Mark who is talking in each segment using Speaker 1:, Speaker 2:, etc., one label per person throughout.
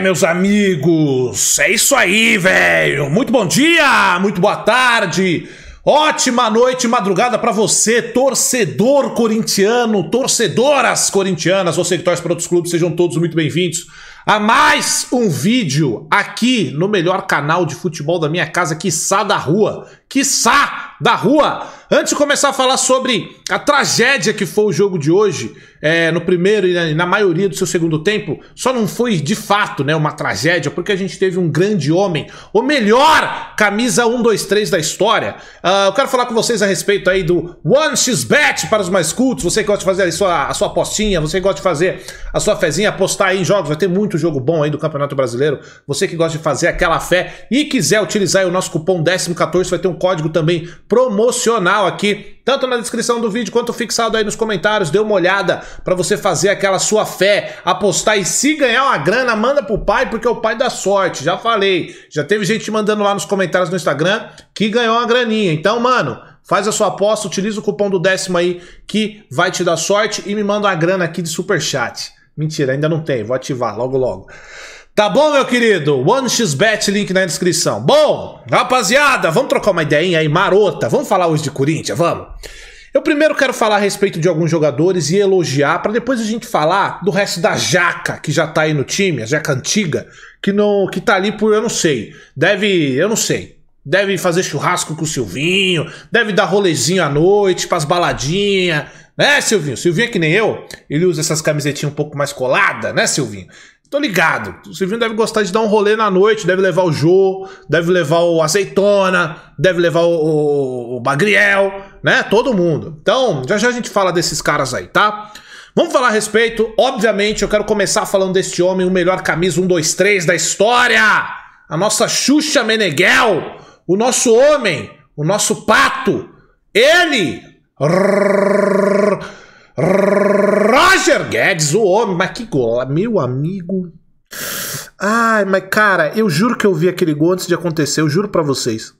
Speaker 1: meus amigos? É isso aí, velho. Muito bom dia, muito boa tarde. Ótima noite, madrugada para você, torcedor corintiano, torcedoras corintianas, você que torce para outros clubes, sejam todos muito bem-vindos a mais um vídeo aqui no melhor canal de futebol da minha casa, quiçá da rua, quiçá da rua. Antes de começar a falar sobre a tragédia que foi o jogo de hoje, é, no primeiro e na, maioria do seu segundo tempo, só não foi de fato né, uma tragédia, porque a gente teve um grande homem, o melhor camisa 123 da história. Uh, eu quero falar com vocês a respeito aí do x bet para os mais cultos, você que gosta de fazer a sua, a sua apostinha, você que gosta de fazer a sua fezinha, apostar aí em jogos, vai ter muito jogo bom aí do Campeonato Brasileiro, você que gosta de fazer aquela fé e quiser utilizar o nosso cupom 1014, vai ter um código também promocional aqui, tanto na descrição do vídeo quanto fixado aí nos comentários. Dê uma olhada para você fazer aquela sua fé, apostar e se ganhar uma grana, manda pro pai, porque é o pai da sorte. Já falei, já teve gente mandando lá nos comentários no Instagram que ganhou uma graninha. Então, mano, faz a sua aposta, utiliza o cupom do décimo aí que vai te dar sorte e me manda uma grana aqui de super chat. Mentira, ainda não tem, vou ativar logo logo. Tá bom, meu querido? One Bet link na descrição. Bom, rapaziada, vamos trocar uma ideinha aí marota. Vamos falar hoje de Corinthians, vamos? Eu primeiro quero falar a respeito de alguns jogadores e elogiar, para depois a gente falar do resto da jaca que já tá aí no time, a jaca antiga, que não que tá ali por eu não sei. Deve, eu não sei. Deve fazer churrasco com o Silvinho, deve dar rolezinho à noite, pras baladinhas. Né, Silvinho? Silvinho é que nem eu. Ele usa essas camisetinhas um pouco mais coladas, né, Silvinho? Tô ligado. O Silvinho deve gostar de dar um rolê na noite, deve levar o Jô, deve levar o Azeitona, deve levar o, o, o, Bagriel, né? Todo mundo. Então, já já a gente fala desses caras aí, tá? Vamos falar a respeito. Obviamente, eu quero começar falando deste homem, o melhor camisa 123 da história. A nossa Xuxa Meneghel, o nosso homem, o nosso pato. Ele! Rrr, Roger Guedes, o homem, mas que gol, meu amigo. Ai, mas cara, eu juro que eu vi aquele gol antes de acontecer, eu juro para vocês.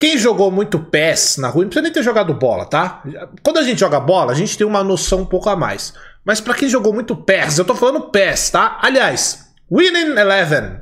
Speaker 1: Quem jogou muito pés na rua, não precisa nem ter jogado bola, tá? Quando a gente joga bola, a gente tem uma noção um pouco a mais. Mas para quem jogou muito pés, eu tô falando pés, tá? Aliás, Winning Eleven,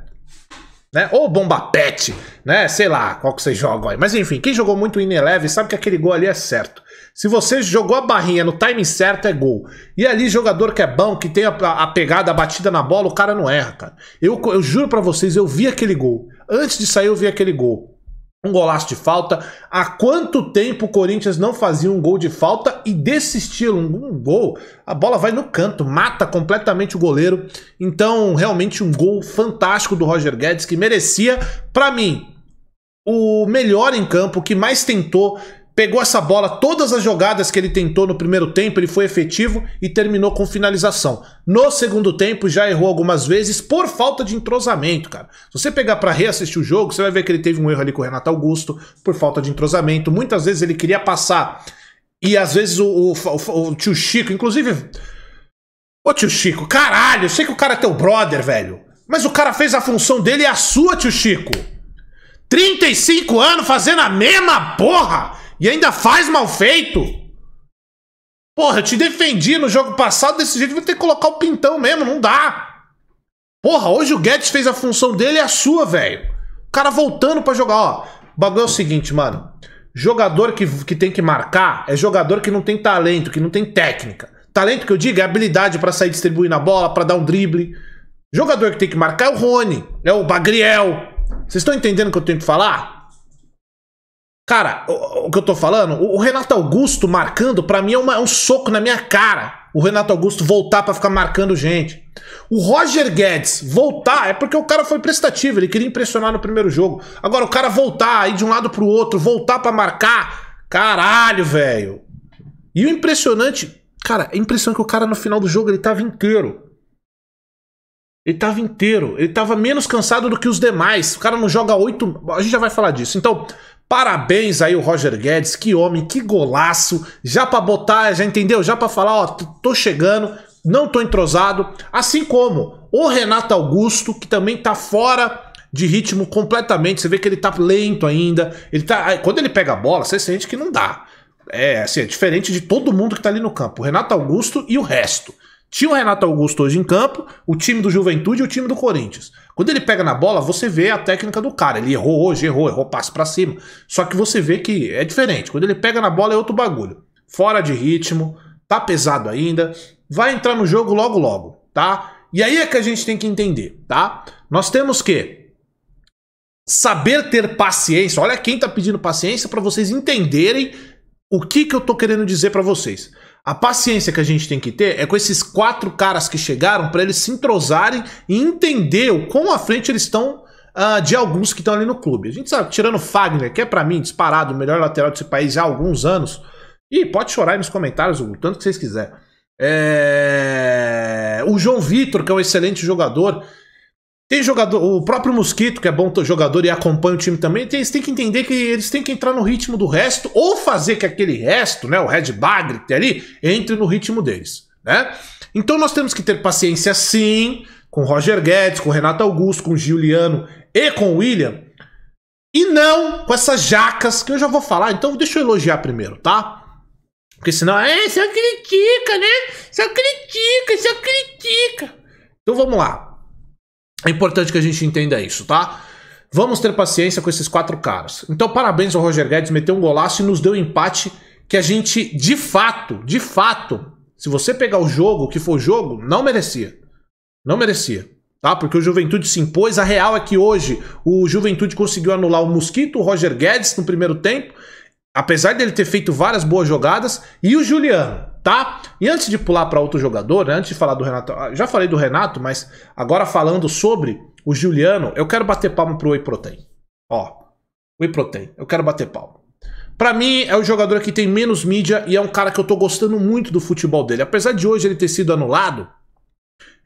Speaker 1: né? Ou Bomba Pet, né? Sei lá qual que vocês jogam aí. Mas enfim, quem jogou muito Winning Eleven sabe que aquele gol ali é certo. Se você jogou a barrinha no time certo, é gol. E ali, jogador que é bom, que tem a, a pegada, a batida na bola, o cara não erra, cara. Eu, eu juro para vocês, eu vi aquele gol. Antes de sair, eu vi aquele gol. Um golaço de falta. Há quanto tempo o Corinthians não fazia um gol de falta e desse estilo, um, um, gol, a bola vai no canto, mata completamente o goleiro. Então, realmente um gol fantástico do Roger Guedes que merecia, para mim, o melhor em campo, que mais tentou pegou essa bola, todas as jogadas que ele tentou no primeiro tempo, ele foi efetivo e terminou com finalização. No segundo tempo já errou algumas vezes por falta de entrosamento, cara. Se você pegar para reassistir o jogo, você vai ver que ele teve um erro ali com o Renato Augusto por falta de entrosamento. Muitas vezes ele queria passar e às vezes o, o, o, o tio Chico, inclusive Ô tio Chico, caralho, eu sei que o cara é teu brother, velho. Mas o cara fez a função dele e a sua, tio Chico. 35 anos fazendo a mesma porra! e ainda faz mal feito? Porra, eu te defendi no jogo passado desse jeito, vou ter que colocar o pintão mesmo, não dá. Porra, hoje o Guedes fez a função dele e a sua, velho. O cara voltando para jogar, ó. O bagulho é o seguinte, mano. Jogador que, que tem que marcar é jogador que não tem talento, que não tem técnica. Talento que eu digo é habilidade para sair distribuindo a bola, para dar um drible. Jogador que tem que marcar é o Rony, é o Bagriel. Vocês estão entendendo o que eu tenho que falar? Cara, o, o, que eu tô falando, o, o Renato Augusto marcando, para mim é uma, é um soco na minha cara. O Renato Augusto voltar para ficar marcando gente. O Roger Guedes voltar é porque o cara foi prestativo, ele queria impressionar no primeiro jogo. Agora o cara voltar, ir de um lado pro outro, voltar para marcar. Caralho, velho. E o impressionante, cara, a impressão é que o cara no final do jogo ele tava inteiro. Ele tava inteiro, ele tava menos cansado do que os demais. O cara não joga oito. A gente já vai falar disso. Então, Parabéns aí o Roger Guedes, que homem, que golaço. Já para botar, já entendeu? Já para falar, ó, tô chegando, não tô entrosado, assim como o Renato Augusto, que também tá fora de ritmo completamente, você vê que ele tá lento ainda. Ele tá, quando ele pega a bola, você sente que não dá. É, assim, é diferente de todo mundo que tá ali no campo, o Renato Augusto e o resto. Tinha o Renato Augusto hoje em campo, o time do Juventude e o time do Corinthians. Quando ele pega na bola, você vê a técnica do cara. Ele errou hoje, errou, errou passe para cima. Só que você vê que é diferente. Quando ele pega na bola é outro bagulho. Fora de ritmo, tá pesado ainda, vai entrar no jogo logo logo, tá? E aí é que a gente tem que entender, tá? Nós temos que saber ter paciência. Olha quem tá pedindo paciência para vocês entenderem o que que eu tô querendo dizer para vocês. A paciência que a gente tem que ter é com esses quatro caras que chegaram para eles se entrosarem e entender o quão à frente eles estão uh, ah, de alguns que estão ali no clube. A gente sabe, tirando Fagner, que é para mim disparado o melhor lateral desse país há alguns anos, e pode chorar aí nos comentários o tanto que vocês quiserem. É... O João Vitor, que é um excelente jogador, tem jogador, o próprio Mosquito, que é bom jogador e acompanha o time também, tem, eles têm que entender que eles têm que entrar no ritmo do resto ou fazer que aquele resto, né, o Red Bagre que tem ali, entre no ritmo deles, né? Então nós temos que ter paciência sim, com Roger Guedes, com Renato Augusto, com Giuliano e com William, e não com essas jacas que eu já vou falar, então deixa eu elogiar primeiro, tá? Porque senão, é, só é critica, né? Só é critica, só é critica. Então vamos lá. É importante que a gente entenda isso, tá? Vamos ter paciência com esses quatro caras. Então, parabéns ao Roger Guedes, meteu um golaço e nos deu um empate que a gente, de fato, de fato, se você pegar o jogo, que for jogo, não merecia. Não merecia, tá? Porque o Juventude se impôs. A real é que hoje o Juventude conseguiu anular o Mosquito, o Roger Guedes, no primeiro tempo, apesar dele ter feito várias boas jogadas, e o Juliano tá? E antes de pular para outro jogador, né, antes de falar do Renato, ah, já falei do Renato, mas agora falando sobre o Juliano, eu quero bater palma pro Whey Protein. Ó, Whey Protein, eu quero bater palma. Para mim, é o jogador que tem menos mídia e é um cara que eu tô gostando muito do futebol dele. Apesar de hoje ele ter sido anulado,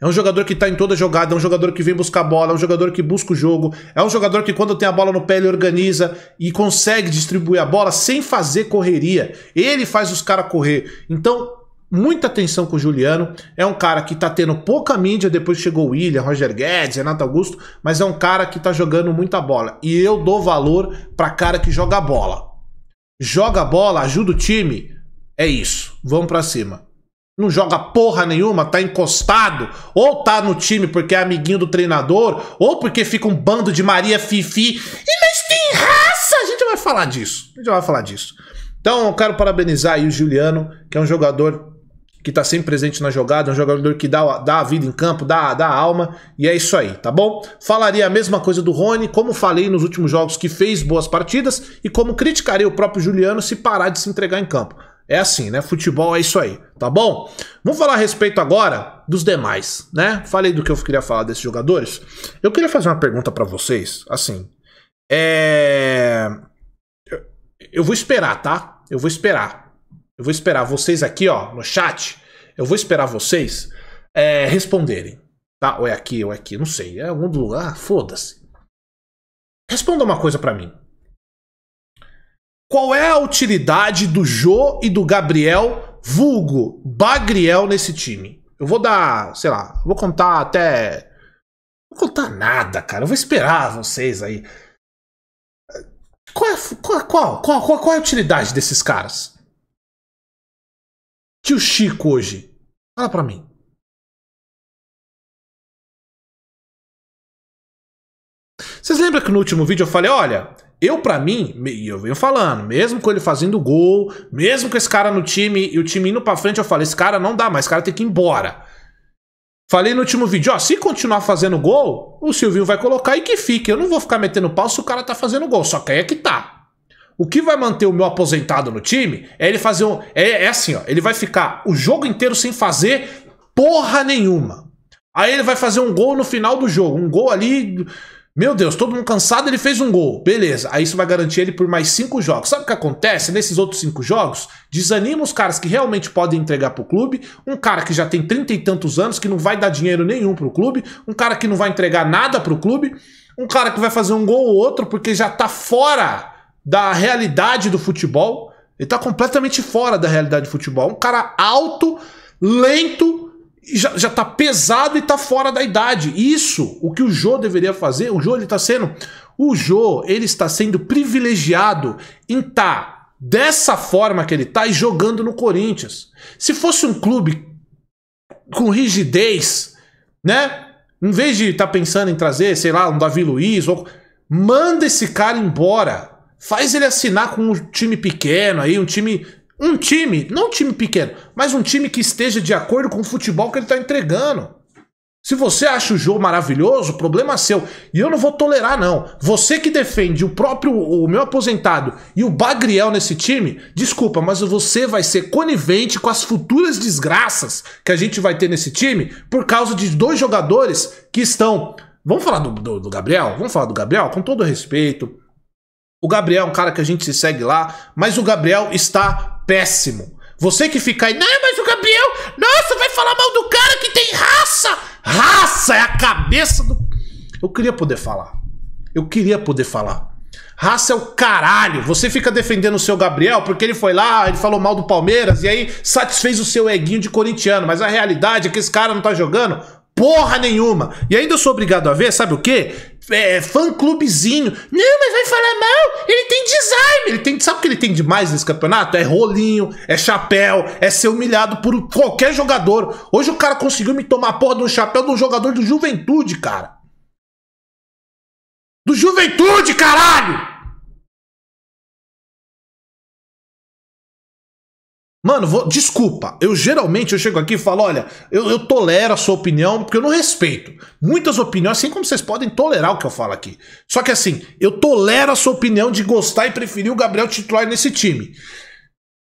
Speaker 1: é um jogador que tá em toda jogada, é um jogador que vem buscar bola, é um jogador que busca o jogo, é um jogador que quando tem a bola no pé ele organiza e consegue distribuir a bola sem fazer correria. Ele faz os caras correr. Então, muita atenção com o Juliano. É um cara que tá tendo pouca mídia, depois chegou o William, Roger Guedes, Renato Augusto, mas é um cara que tá jogando muita bola. E eu dou valor pra cara que joga bola. Joga bola, ajuda o time. É isso. Vamos para cima não joga porra nenhuma, tá encostado, ou tá no time porque é amiguinho do treinador, ou porque fica um bando de Maria Fifi. E mas tem raça! A gente vai falar disso. A gente vai falar disso. Então, eu quero parabenizar aí o Juliano, que é um jogador que tá sempre presente na jogada, é um jogador que dá, dá a vida em campo, dá, dá a alma, e é isso aí, tá bom? Falaria a mesma coisa do Rony, como falei nos últimos jogos que fez boas partidas, e como criticarei o próprio Juliano se parar de se entregar em campo. É assim, né? Futebol é isso aí, tá bom? Vamos falar a respeito agora dos demais, né? Falei do que eu queria falar desses jogadores. Eu queria fazer uma pergunta para vocês, assim. É... Eu vou esperar, tá? Eu vou esperar. Eu vou esperar vocês aqui, ó, no chat. Eu vou esperar vocês é, responderem, tá? Ou é aqui, ou é aqui, não sei. É algum lugar, ah, foda-se. Responda uma coisa para mim. Qual é a utilidade do Jô e do Gabriel, vulgo Bagriel, nesse time? Eu vou dar, sei lá, vou contar até. Não vou contar nada, cara. Eu vou esperar vocês aí.
Speaker 2: Qual, é, qual, qual, qual, qual é a utilidade desses caras? Tio Chico hoje. Fala pra mim.
Speaker 1: Vocês lembram que no último vídeo eu falei, olha, eu para mim, eu venho falando, mesmo com ele fazendo gol, mesmo com esse cara no time e o time indo para frente, eu falei, esse cara não dá mais, esse cara tem que ir embora. Falei no último vídeo, ó, se continuar fazendo gol, o Silvinho vai colocar e que fique. Eu não vou ficar metendo pau se o cara tá fazendo gol, só que aí é que tá. O que vai manter o meu aposentado no time é ele fazer um. É, é assim, ó. Ele vai ficar o jogo inteiro sem fazer porra nenhuma. Aí ele vai fazer um gol no final do jogo. Um gol ali meu Deus, todo mundo cansado, ele fez um gol. Beleza, aí isso vai garantir ele por mais cinco jogos. Sabe o que acontece nesses outros cinco jogos? Desanima os caras que realmente podem entregar pro clube, um cara que já tem trinta e tantos anos, que não vai dar dinheiro nenhum pro clube, um cara que não vai entregar nada pro clube, um cara que vai fazer um gol ou outro porque já tá fora da realidade do futebol. Ele tá completamente fora da realidade do futebol. Um cara alto, lento, já, já tá pesado e tá fora da idade. Isso, o que o Jô deveria fazer, o Jô ele tá sendo. O Jô, ele está sendo privilegiado em tá dessa forma que ele tá e jogando no Corinthians. Se fosse um clube com rigidez, né? Em vez de estar tá pensando em trazer, sei lá, um Davi Luiz, ou... manda esse cara embora. Faz ele assinar com um time pequeno aí, um time um time, não um time pequeno, mas um time que esteja de acordo com o futebol que ele está entregando. Se você acha o jogo maravilhoso, problema é seu. E eu não vou tolerar, não. Você que defende o próprio, o meu aposentado e o Bagriel nesse time, desculpa, mas você vai ser conivente com as futuras desgraças que a gente vai ter nesse time por causa de dois jogadores que estão. Vamos falar do, do, do Gabriel? Vamos falar do Gabriel? Com todo respeito. O Gabriel é um cara que a gente se segue lá, mas o Gabriel está péssimo. Você que fica aí, não, mas o Gabriel, nossa, vai falar mal do cara que tem raça. Raça é a cabeça do. Eu queria poder falar. Eu queria poder falar. Raça é o caralho. Você fica defendendo o seu Gabriel porque ele foi lá, ele falou mal do Palmeiras e aí satisfez o seu eguinho de corintiano. Mas a realidade é que esse cara não tá jogando porra nenhuma. E ainda sou obrigado a ver, sabe o quê? É, fã clubezinho. Não, mas vai falar mal. Ele tem design Ele tem, sabe o que ele tem demais nesse campeonato? É rolinho, é chapéu, é ser humilhado por qualquer jogador. Hoje o cara conseguiu me tomar a porra do um chapéu de um jogador do Juventude, cara. Do Juventude, caralho!
Speaker 2: Mano, vou, desculpa,
Speaker 1: eu geralmente eu chego aqui e falo, olha, eu, eu, tolero a sua opinião porque eu não respeito. Muitas opiniões, assim como vocês podem tolerar o que eu falo aqui. Só que assim, eu tolero a sua opinião de gostar e preferir o Gabriel titular nesse time.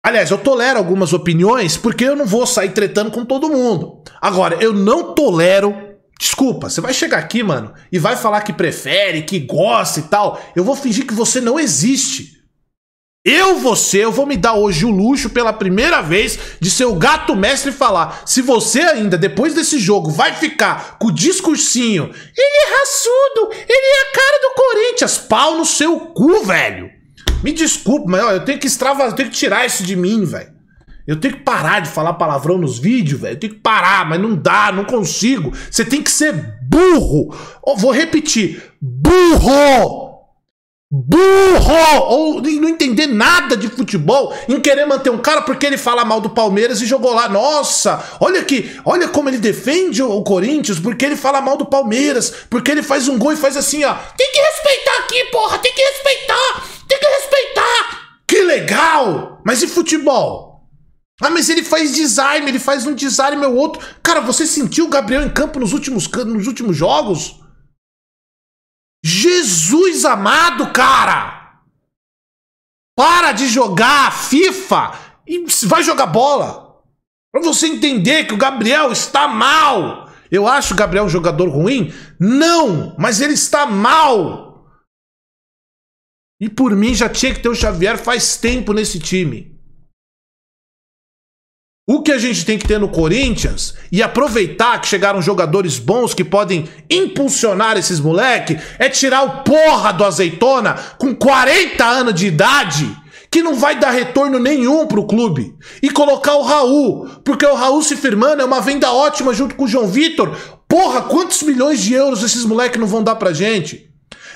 Speaker 1: Aliás, eu tolero algumas opiniões porque eu não vou sair tretando com todo mundo. Agora, eu não tolero Desculpa, você vai chegar aqui, mano, e vai falar que prefere, que gosta e tal. Eu vou fingir que você não existe. Eu, você, eu vou me dar hoje o luxo pela primeira vez de ser o gato mestre e falar: se você ainda, depois desse jogo, vai ficar com o discursinho, ele é raçudo, ele é a cara do Corinthians, pau no seu cu, velho. Me desculpe, mas ó, eu tenho que extravasar, eu tenho que tirar isso de mim, velho. Eu tenho que parar de falar palavrão nos vídeos, velho. Eu tenho que parar, mas não dá, não consigo. Você tem que ser burro. vou repetir: burro! burro ou não entender nada de futebol em querer manter um cara porque ele fala mal do Palmeiras e jogou lá. Nossa, olha que, olha como ele defende o Corinthians porque ele fala mal do Palmeiras, porque ele faz um gol e faz assim, ó. Tem que respeitar aqui, porra, tem que respeitar. Tem que respeitar. Que legal! Mas e futebol? Ah, mas ele faz design, ele faz um design meu outro. Cara, você sentiu o Gabriel em campo nos últimos nos últimos jogos? Jesus amado, cara! Para de jogar FIFA e vai jogar bola. Para você entender que o Gabriel está mal. Eu acho o Gabriel um jogador ruim? Não, mas ele está mal. E por mim já tinha que ter o Xavier faz tempo nesse time. O que a gente tem que ter no Corinthians e aproveitar que chegaram jogadores bons que podem impulsionar esses moleque é tirar o porra do azeitona com 40 anos de idade que não vai dar retorno nenhum pro clube. E colocar o Raul, porque o Raul se firmando é uma venda ótima junto com o João Vitor. Porra, quantos milhões de euros esses moleques não vão dar pra gente?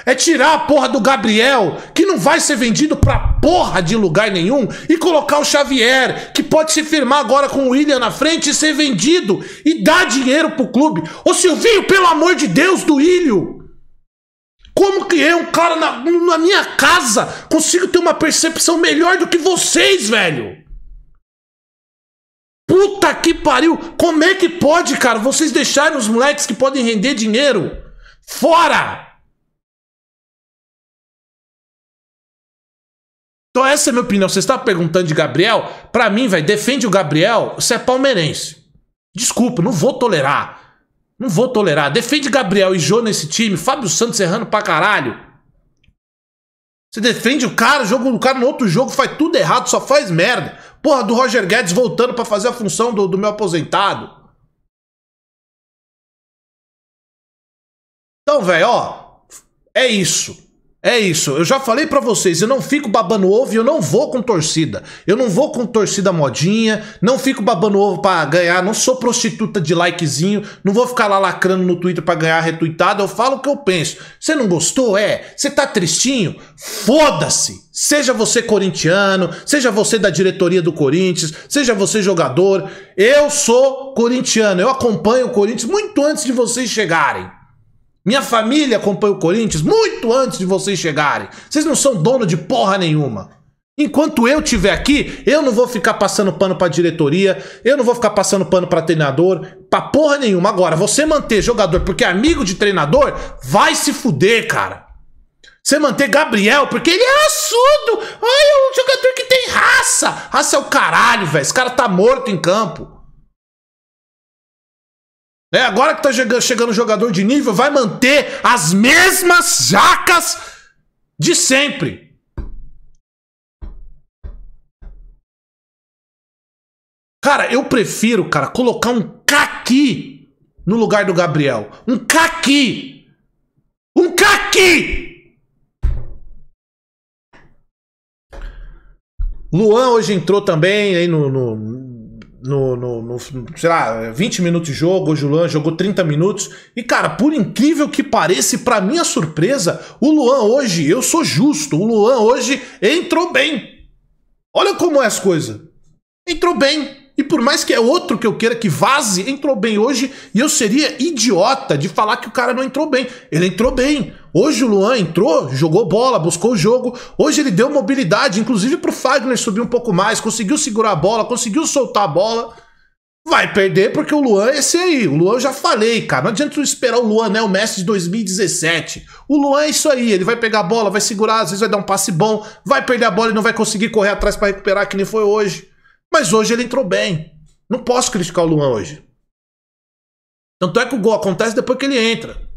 Speaker 1: É tirar a porra do Gabriel, que não vai ser vendido pra porra de lugar nenhum, e colocar o Xavier, que pode se firmar agora com o William na frente e ser vendido e dar dinheiro pro clube. Ô Silvinho, pelo amor de Deus, do Ilho! Como que eu, um cara na, na minha casa, consigo ter uma percepção melhor do que vocês, velho? Puta que pariu! Como é que pode, cara? Vocês deixarem os moleques que podem render dinheiro
Speaker 2: fora!
Speaker 1: Então essa é a minha opinião. Você está perguntando de Gabriel? Para mim, velho, defende o Gabriel, você é palmeirense. Desculpa, não vou tolerar. Não vou tolerar. Defende Gabriel e Jô nesse time. Fábio Santos errando pra caralho. Você defende o cara, joga o cara no outro jogo, faz tudo errado, só faz merda. Porra, do Roger Guedes voltando para fazer a
Speaker 2: função do, do meu aposentado.
Speaker 1: Então, velho, ó. É isso. É isso. Eu já falei para vocês, eu não fico babando ovo e eu não vou com torcida. Eu não vou com torcida modinha, não fico babando ovo para ganhar, não sou prostituta de likezinho, não vou ficar lá lacrando no Twitter para ganhar retuitado, eu falo o que eu penso. Você não gostou? É. Você tá tristinho? Foda-se. Seja você corintiano, seja você da diretoria do Corinthians, seja você jogador, eu sou corintiano. Eu acompanho o Corinthians muito antes de vocês chegarem. Minha família acompanha o Corinthians muito antes de vocês chegarem. Vocês não são dono de porra nenhuma. Enquanto eu estiver aqui, eu não vou ficar passando pano pra diretoria, eu não vou ficar passando pano pra treinador, pra porra nenhuma. Agora, você manter jogador porque é amigo de treinador, vai se fuder, cara. Você manter Gabriel porque ele é assudo. Ai, é um jogador que tem raça. Raça é o caralho, velho. Esse cara tá morto em campo. É Agora que tá chegando, chegando jogador de nível, vai
Speaker 2: manter as mesmas jacas de sempre. Cara, eu
Speaker 1: prefiro, cara, colocar um caqui no lugar do Gabriel. Um caqui! Um caqui! Luan hoje entrou também aí no, no no, no, no, sei lá, 20 minutos de jogo, o Julan jogou 30 minutos. E, cara, por incrível que pareça, para minha surpresa, o Luan hoje, eu sou justo, o Luan hoje entrou bem. Olha como é as coisas. Entrou bem. E por mais que é outro que eu queira que vaze, entrou bem hoje e eu seria idiota de falar que o cara não entrou bem. Ele entrou bem. Hoje o Luan entrou, jogou bola, buscou o jogo. Hoje ele deu mobilidade, inclusive pro Fagner subir um pouco mais, conseguiu segurar a bola, conseguiu soltar a bola. Vai perder porque o Luan é esse aí. O Luan eu já falei, cara. Não adianta tu esperar o Luan, né? O Messi de 2017. O Luan é isso aí. Ele vai pegar a bola, vai segurar, às vezes vai dar um passe bom, vai perder a bola e não vai conseguir correr atrás para recuperar, que nem foi hoje. Mas hoje ele entrou bem. Não posso criticar o Luan hoje. Tanto é que o gol acontece depois que ele entra.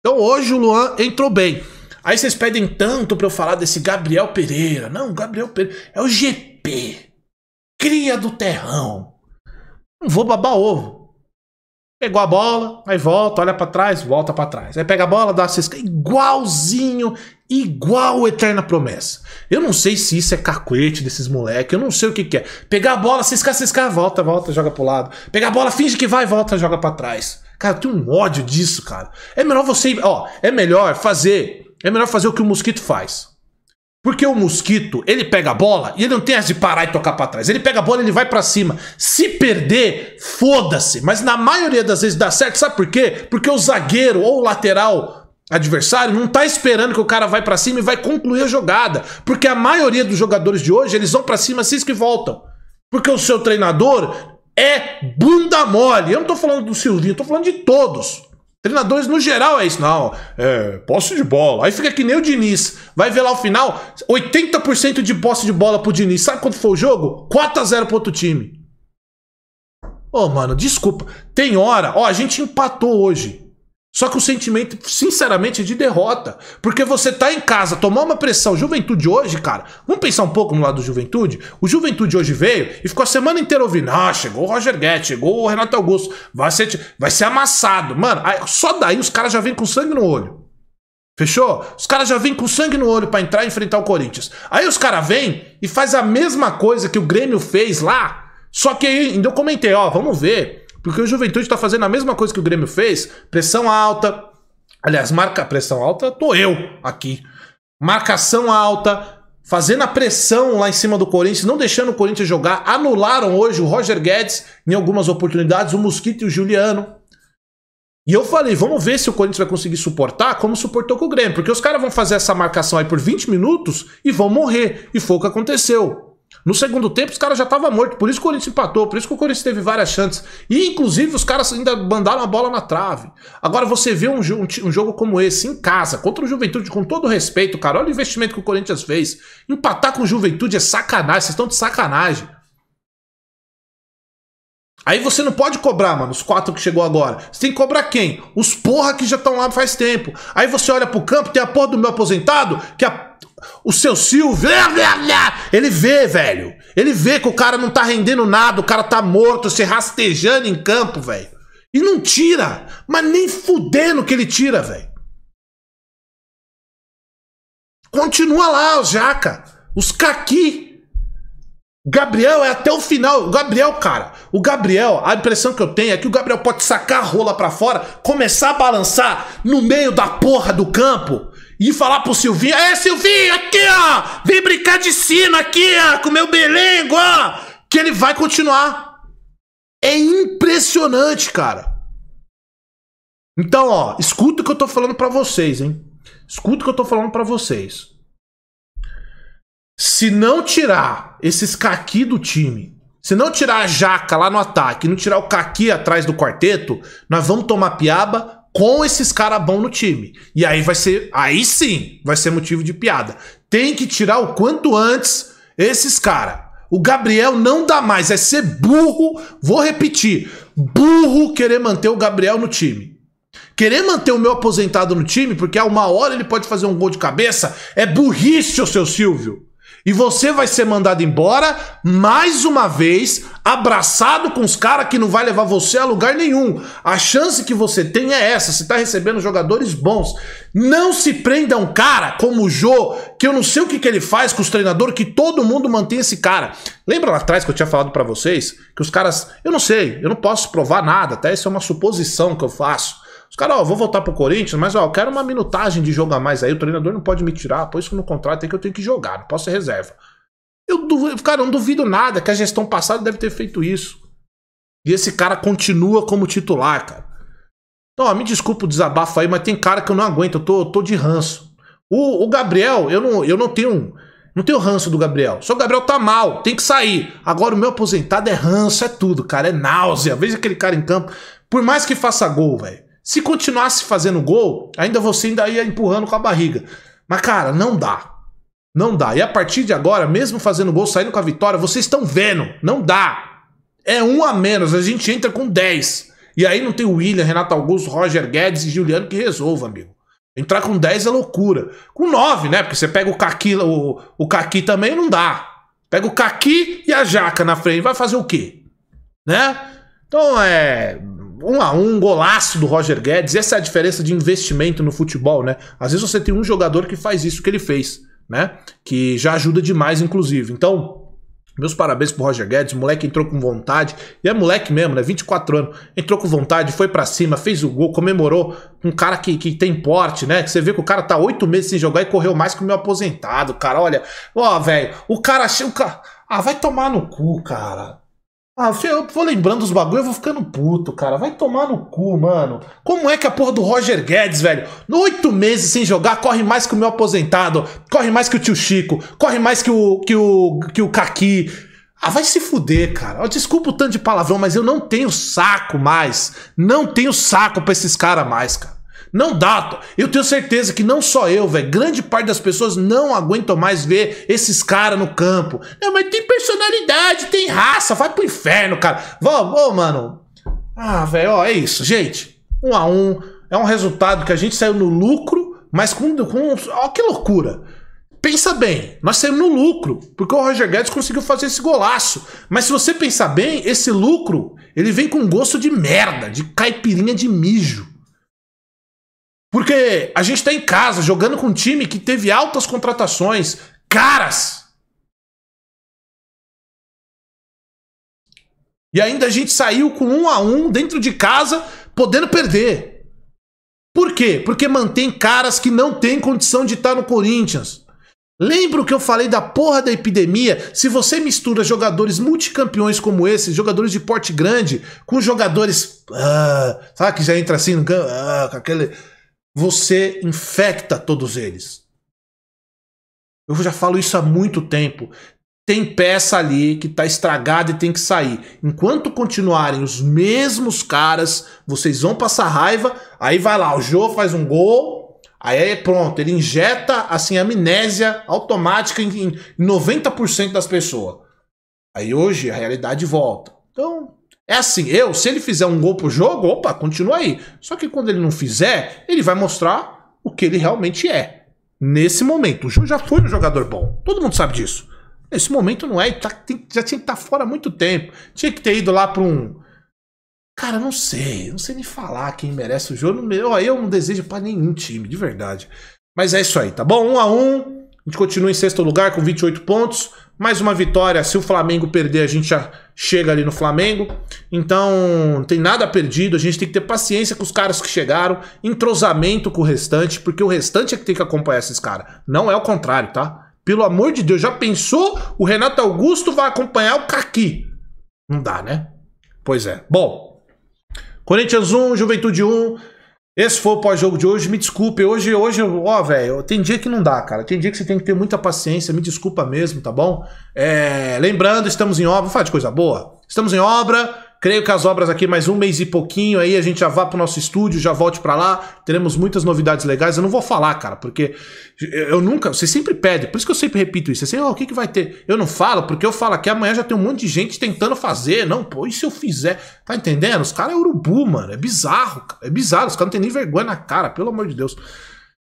Speaker 2: Então hoje o Luan entrou bem.
Speaker 1: Aí vocês pedem tanto para eu falar desse Gabriel Pereira. Não, Gabriel Pereira é o GP. Cria do terrão. Não vou babar ovo. Pegou a bola, aí volta, olha para trás, volta para trás. Aí pega a bola, dá a cisca. Igualzinho igual a Eterna Promessa. Eu não sei se isso é cacuete desses moleques, eu não sei o que, que é. Pegar a bola, ciscar, ciscar, volta, volta, joga pro lado. Pegar a bola, finge que vai, volta, joga para trás. Cara, eu tenho um ódio disso, cara. É melhor você, ó, é melhor fazer, é melhor fazer o que o mosquito faz. Porque o mosquito, ele pega a bola e ele não tem as de parar e tocar para trás. Ele pega a bola, ele vai para cima. Se perder, foda-se. Mas na maioria das vezes dá certo, sabe por quê? Porque o zagueiro ou o lateral adversário não tá esperando que o cara vai para cima e vai concluir a jogada, porque a maioria dos jogadores de hoje, eles vão para cima, cisco e voltam. Porque o seu treinador é bunda mole. Eu não tô falando do Silvinho, eu tô falando de todos. Treinadores no geral é isso, não. É, posse de bola. Aí fica que nem o Diniz. Vai ver lá o final, 80% de posse de bola pro Diniz. Sabe quanto foi o jogo? 4 a 0 pro outro time. Ô, oh, mano, desculpa. Tem hora. Ó, oh, a gente empatou hoje. Só que o sentimento, sinceramente, é de derrota. Porque você tá em casa, tomar uma pressão. Juventude hoje, cara, vamos pensar um pouco no lado do Juventude? O Juventude hoje veio e ficou a semana inteira ouvindo. Ah, chegou o Roger Guedes, chegou o Renato Augusto. Vai ser, vai ser amassado. Mano, só daí os caras já vêm com sangue no olho. Fechou? Os caras já vêm com sangue no olho para entrar e enfrentar o Corinthians. Aí os caras vêm e faz a mesma coisa que o Grêmio fez lá. Só que ainda eu comentei, ó, vamos ver porque o Juventude está fazendo a mesma coisa que o Grêmio fez, pressão alta. Aliás, marca pressão alta, tô eu aqui. Marcação alta, fazendo a pressão lá em cima do Corinthians, não deixando o Corinthians jogar. Anularam hoje o Roger Guedes em algumas oportunidades, o Mosquito e o Juliano. E eu falei, vamos ver se o Corinthians vai conseguir suportar como suportou com o Grêmio, porque os caras vão fazer essa marcação aí por 20 minutos e vão morrer. E foi o que aconteceu. No segundo tempo, os caras já estavam mortos. Por isso que o Corinthians empatou, por isso que o Corinthians teve várias chances. E, inclusive, os caras ainda mandaram a bola na trave. Agora, você vê um, um, um jogo como esse em casa, contra o Juventude, com todo respeito, cara. Olha o investimento que o Corinthians fez. Empatar com o Juventude é sacanagem, vocês estão de sacanagem. Aí você não pode cobrar, mano, os quatro que chegou agora. Você tem que cobrar quem? Os porra que já estão lá faz tempo. Aí você olha pro campo, tem a porra do meu aposentado, que a o seu Silvio, ele vê, velho. Ele vê que o cara não tá rendendo nada, o cara tá morto, se rastejando em campo, velho. E não tira. Mas nem fudendo que ele tira, velho. Continua lá, os Jaca. Os Caqui. Gabriel é até o final. O Gabriel, cara. O Gabriel, a impressão que eu tenho é que o Gabriel pode sacar a rola pra fora, começar a balançar no meio da porra do campo e falar pro Silvinho, é Silvinho, aqui ó, vem brincar de sino aqui ó, com meu belengo ó, que ele vai continuar. É impressionante, cara. Então, ó, escuta o que eu tô falando para vocês, hein? Escuta o que eu tô falando para vocês. Se não tirar esses caqui do time, se não tirar a jaca lá no ataque, não tirar o caqui atrás do quarteto, nós vamos tomar piaba com esses caras bons no time. E aí vai ser, aí sim, vai ser motivo de piada. Tem que tirar o quanto antes esses caras. O Gabriel não dá mais, é ser burro, vou repetir, burro querer manter o Gabriel no time. Querer manter o meu aposentado no time, porque a uma hora ele pode fazer um gol de cabeça, é burrice, o seu Silvio. E você vai ser mandado embora mais uma vez, abraçado com os caras que não vai levar você a lugar nenhum. A chance que você tem é essa. Você tá recebendo jogadores bons. Não se prenda a um cara como o Jô, que eu não sei o que, que ele faz com os treinadores, que todo mundo mantém esse cara. Lembra lá atrás que eu tinha falado para vocês que os caras. Eu não sei, eu não posso provar nada, até tá? isso é uma suposição que eu faço. Os caras, ó, vou voltar pro Corinthians, mas ó, eu quero uma minutagem de jogo a mais aí. O treinador não pode me tirar, por isso no contrato é que eu tenho que jogar, não posso ser reserva. Eu duvido, cara, eu não duvido nada que a gestão passada deve ter feito isso. E esse cara continua como titular, cara. Então, ó, me desculpa o desabafo aí, mas tem cara que eu não aguento, eu tô, tô de ranço. O, o, Gabriel, eu não, eu não tenho. Não tenho ranço do Gabriel. Só o Gabriel tá mal, tem que sair. Agora o meu aposentado é ranço, é tudo, cara. É náusea. Veja aquele cara em campo. Por mais que faça gol, velho. Se continuasse fazendo gol, ainda você ainda ia empurrando com a barriga. Mas, cara, não dá. Não dá. E a partir de agora, mesmo fazendo gol, saindo com a vitória, vocês estão vendo. Não dá. É um a menos. A gente entra com 10. E aí não tem o William, Renato Augusto, Roger Guedes e Juliano que resolva, amigo. Entrar com 10 é loucura. Com 9, né? Porque você pega o Caqui, o, o também não dá. Pega o Caqui e a Jaca na frente. Vai fazer o quê? Né? Então é um a um, golaço do Roger Guedes. Essa é a diferença de investimento no futebol, né? Às vezes você tem um jogador que faz isso que ele fez, né? Que já ajuda demais, inclusive. Então, meus parabéns pro Roger Guedes, o moleque entrou com vontade, e é moleque mesmo, né? 24 anos, entrou com vontade, foi para cima, fez o gol, comemorou. Um cara que, que tem porte, né? Que você vê que o cara tá oito meses sem jogar e correu mais que o meu aposentado, cara. Olha, ó, velho, o cara. O ah, vai tomar no cu, cara. Ah, eu vou lembrando dos bagulho, eu vou ficando puto, cara. Vai tomar no cu, mano. Como é que a porra do Roger Guedes, velho? Oito meses sem jogar, corre mais que o meu aposentado, corre mais que o tio Chico, corre mais que o que o, que o Kaki. Ah, vai se fuder, cara. Desculpa o tanto de palavrão, mas eu não tenho saco mais. Não tenho saco pra esses caras mais, cara. Não dá. Eu tenho certeza que não só eu, velho. Grande parte das pessoas não aguentam mais ver esses caras no campo. Não, mas tem personalidade, tem raça. Vai pro inferno, cara. Vó, mano. Ah, velho, ó, é isso, gente. Um a um. É um resultado que a gente saiu no lucro, mas com. com ó, que loucura. Pensa bem, nós saímos no lucro, porque o Roger Guedes conseguiu fazer esse golaço. Mas se você pensar bem, esse lucro, ele vem com gosto de merda, de caipirinha de mijo. Porque a gente está em casa jogando com um time
Speaker 2: que teve altas contratações, caras.
Speaker 1: E ainda a gente saiu com um a um dentro de casa, podendo perder. Por quê? Porque mantém caras que não têm condição de estar no Corinthians. Lembra o que eu falei da porra da epidemia? Se você mistura jogadores multicampeões como esse, jogadores de porte grande, com jogadores. Ah, sabe que já entra assim, ah, com aquele você infecta todos eles. Eu já falo isso há muito tempo. Tem peça ali que está estragada e tem que sair. Enquanto continuarem os mesmos caras, vocês vão passar raiva. Aí vai lá, o Joe faz um gol. Aí é pronto, ele injeta assim amnésia automática em 90% das pessoas. Aí hoje a realidade volta. Então, é assim, eu, se ele fizer um gol pro jogo, opa, continua aí. Só que quando ele não fizer, ele vai mostrar o que ele realmente é. Nesse momento, o Gil já foi um jogador bom. Todo mundo sabe disso. Nesse momento não é, tá, tem, já tinha que estar tá fora há muito tempo. Tinha que ter ido lá pra um. Cara, não sei, não sei nem falar quem merece o jogo. Eu, eu não desejo para nenhum time, de verdade. Mas é isso aí, tá bom? Um a um. A gente continua em sexto lugar com 28 pontos. Mais uma vitória. Se o Flamengo perder, a gente já chega ali no Flamengo. Então, não tem nada perdido. A gente tem que ter paciência com os caras que chegaram, entrosamento com o restante, porque o restante é que tem que acompanhar esses caras. Não é o contrário, tá? Pelo amor de Deus, já pensou? O Renato Augusto vai acompanhar o Caqui. Não dá, né? Pois é. Bom, Corinthians 1, Juventude 1. Esse foi o pós-jogo de hoje. Me desculpe. Hoje, hoje, ó, velho, tem dia que não dá, cara. Tem dia que você tem que ter muita paciência. Me desculpa mesmo, tá bom? É, lembrando, estamos em obra. Vou falar de coisa boa. Estamos em obra. Creio que as obras aqui, mais um mês e pouquinho, aí a gente já vá pro nosso estúdio, já volte para lá. Teremos muitas novidades legais. Eu não vou falar, cara, porque eu nunca. Você sempre pede, por isso que eu sempre repito isso. Você assim, oh, o que, que vai ter? Eu não falo, porque eu falo que amanhã já tem um monte de gente tentando fazer. Não, pô, e se eu fizer? Tá entendendo? Os caras é urubu, mano. É bizarro, cara. É bizarro. Os caras não tem nem vergonha na cara, pelo amor de Deus.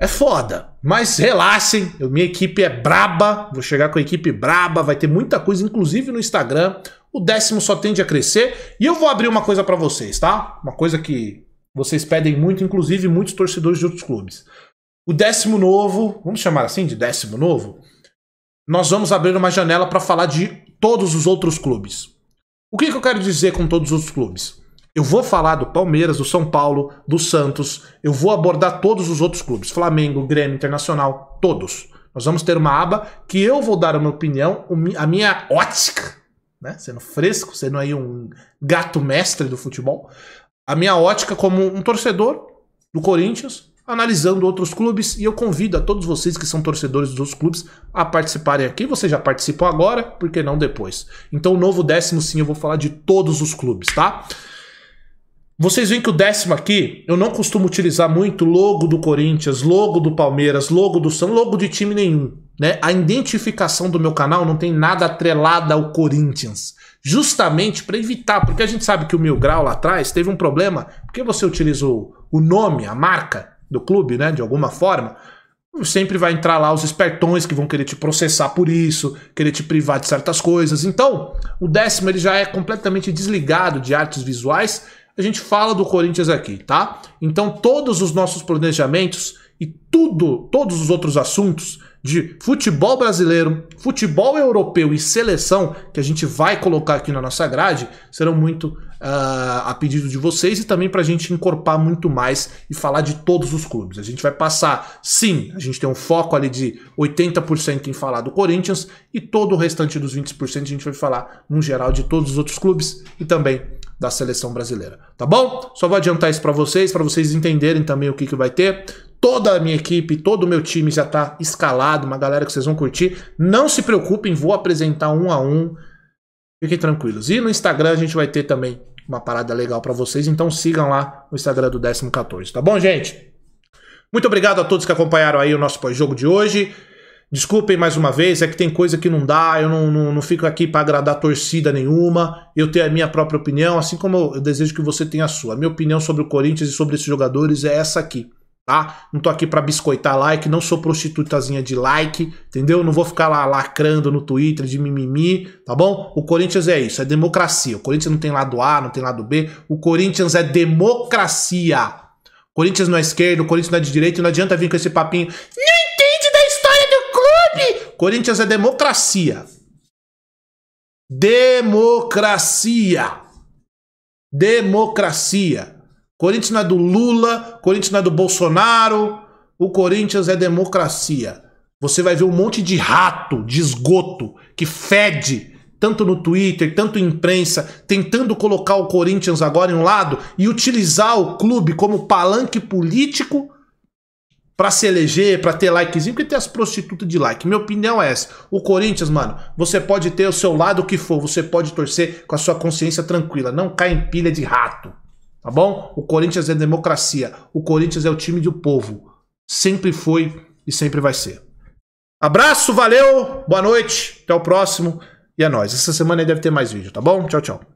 Speaker 1: É foda. Mas relaxem, minha equipe é braba. Vou chegar com a equipe braba, vai ter muita coisa, inclusive no Instagram. O décimo só tende a crescer. E eu vou abrir uma coisa para vocês, tá? Uma coisa que vocês pedem muito, inclusive muitos torcedores de outros clubes. O décimo novo, vamos chamar assim de décimo novo, nós vamos abrir uma janela para falar de todos os outros clubes. O que, que eu quero dizer com todos os outros clubes? Eu vou falar do Palmeiras, do São Paulo, do Santos, eu vou abordar todos os outros clubes, Flamengo, Grêmio, Internacional, todos. Nós vamos ter uma aba que eu vou dar a minha opinião, a minha ótica, né? Sendo fresco, sendo aí um gato mestre do futebol, a minha ótica como um torcedor do Corinthians, analisando outros clubes e eu convido a todos vocês que são torcedores dos outros clubes a participarem aqui. Você já participou agora, por que não depois? Então, o novo décimo sim, eu vou falar de todos os clubes, tá? Vocês veem que o décimo aqui, eu não costumo utilizar muito logo do Corinthians, logo do Palmeiras, logo do São, logo de time nenhum. Né? A identificação do meu canal não tem nada atrelada ao Corinthians. Justamente para evitar, porque a gente sabe que o Mil Grau lá atrás teve um problema, porque você utilizou o nome, a marca do clube, né, de alguma forma, sempre vai entrar lá os espertões que vão querer te processar por isso, querer te privar de certas coisas. Então, o décimo ele já é completamente desligado de artes visuais a gente fala do Corinthians aqui, tá? Então todos os nossos planejamentos e tudo, todos os outros assuntos de futebol brasileiro, futebol europeu e seleção que a gente vai colocar aqui na nossa grade serão muito uh, a pedido de vocês e também para a gente encorpar muito mais e falar de todos os clubes. A gente vai passar, sim, a gente tem um foco ali de 80% em falar do Corinthians e todo o restante dos 20% a gente vai falar no geral de todos os outros clubes e também da seleção brasileira, tá bom? Só vou adiantar isso para vocês, para vocês entenderem também o que, que vai ter. Toda a minha equipe, todo o meu time já tá escalado, uma galera que vocês vão curtir. Não se preocupem, vou apresentar um a um. Fiquem tranquilos. E no Instagram a gente vai ter também uma parada legal para vocês, então sigam lá no Instagram do 14, tá bom, gente? Muito obrigado a todos que acompanharam aí o nosso pós-jogo de hoje. Desculpem mais uma vez, é que tem coisa que não dá, eu não, não, não fico aqui para agradar torcida nenhuma, eu tenho a minha própria opinião, assim como eu desejo que você tenha a sua. A minha opinião sobre o Corinthians e sobre esses jogadores é essa aqui, tá? Não tô aqui para biscoitar like, não sou prostitutazinha de like, entendeu? Não vou ficar lá lacrando no Twitter de mimimi, tá bom? O Corinthians é isso, é democracia. O Corinthians não tem lado A, não tem lado B, o Corinthians é democracia. O Corinthians não é esquerdo, o Corinthians não é de direita, não adianta vir com esse papinho. Não! Corinthians é democracia. Democracia. Democracia. Corinthians não é do Lula, Corinthians não é do Bolsonaro. O Corinthians é democracia. Você vai ver um monte de rato, de esgoto, que fede tanto no Twitter, tanto em imprensa, tentando colocar o Corinthians agora em um lado e utilizar o clube como palanque político para se eleger, para ter likezinho, porque tem as prostitutas de like. Minha opinião é essa. O Corinthians, mano, você pode ter o seu lado o que for, você pode torcer com a sua consciência tranquila. Não cai em pilha de rato, tá bom? O Corinthians é democracia. O Corinthians é o time do povo. Sempre foi e sempre vai ser. Abraço, valeu, boa noite, até o próximo e é nóis. Essa semana aí
Speaker 2: deve ter mais vídeo, tá bom? Tchau, tchau.